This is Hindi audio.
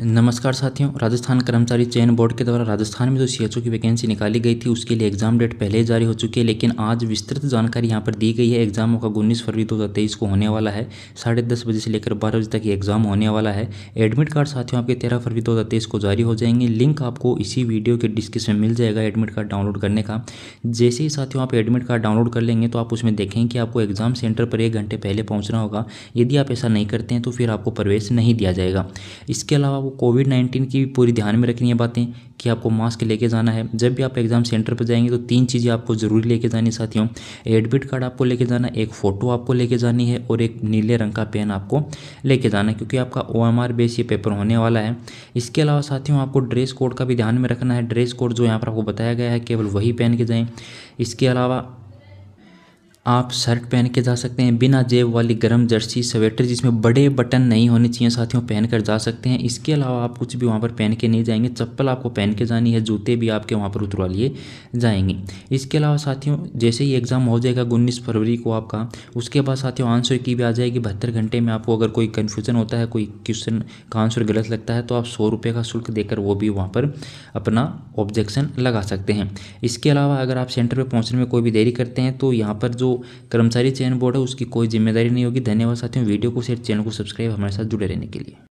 नमस्कार साथियों राजस्थान कर्मचारी चयन बोर्ड के द्वारा राजस्थान में जो सीएचओ की वैकेंसी निकाली गई थी उसके लिए एग्जाम डेट पहले ही जारी हो चुकी है लेकिन आज विस्तृत जानकारी यहां पर दी गई है एग्जाम होगा उन्नीस फरवरी दो हज़ार तेईस को होने वाला है साढ़े दस बजे से लेकर बारह बजे तक ये एग्जाम होने वाला है एडमिट कार्ड साथियों आपके तेरह फरवरी दो हज़ार तेईस को जारी हो जाएंगे लिंक आपको इसी वीडियो के डिस्क्रिप्शन में मिल जाएगा एडमिट कार्ड डाउनलोड करने का जैसे ही साथियों आप एडमिट कार्ड डाउनलोड कर लेंगे तो आप उसमें देखेंगे कि आपको एग्जाम सेंटर पर एक घंटे पहले पहुँचना होगा यदि आप ऐसा नहीं करते हैं तो फिर आपको प्रवेश नहीं दिया जाएगा इसके अलावा वो कोविड नाइन्टीन की पूरी ध्यान में रखनी है बातें कि आपको मास्क लेके जाना है जब भी आप एग्ज़ाम सेंटर पर जाएंगे तो तीन चीज़ें आपको ज़रूरी लेके जानी साथियों एडमिट कार्ड आपको लेके जाना एक फ़ोटो आपको लेके जानी है और एक नीले रंग का पेन आपको लेके जाना है क्योंकि आपका ओ एम आर बेस ये पेपर होने वाला है इसके अलावा साथियों आपको ड्रेस कोड का भी ध्यान में रखना है ड्रेस कोड जो यहाँ पर आपको बताया गया है केवल वही पहन के जाएँ इसके अलावा आप शर्ट पहन के जा सकते हैं बिना जेब वाली गर्म जर्सी स्वेटर जिसमें बड़े बटन नहीं होने चाहिए साथियों पहन कर जा सकते हैं इसके अलावा आप कुछ भी वहाँ पर पहन के नहीं जाएंगे चप्पल आपको पहन के जानी है जूते भी आपके वहाँ पर उतरवा लिए जाएंगे इसके अलावा साथियों जैसे ही एग्ज़ाम हो जाएगा उन्नीस फरवरी को आपका उसके बाद साथियों आंसर की भी आ जाएगी बहत्तर घंटे में आपको अगर कोई कन्फ्यूज़न होता है कोई क्वेश्चन का आंसर गलत लगता है तो आप सौ रुपये का शुल्क देकर वो भी वहाँ पर अपना ऑब्जेक्शन लगा सकते हैं इसके अलावा अगर आप सेंटर पर पहुँचने में कोई भी देरी करते हैं तो यहाँ पर जो कर्मचारी चयन बोर्ड है उसकी कोई जिम्मेदारी नहीं होगी धन्यवाद साथियों वीडियो को शेयर चैनल को सब्सक्राइब हमारे साथ जुड़े रहने के लिए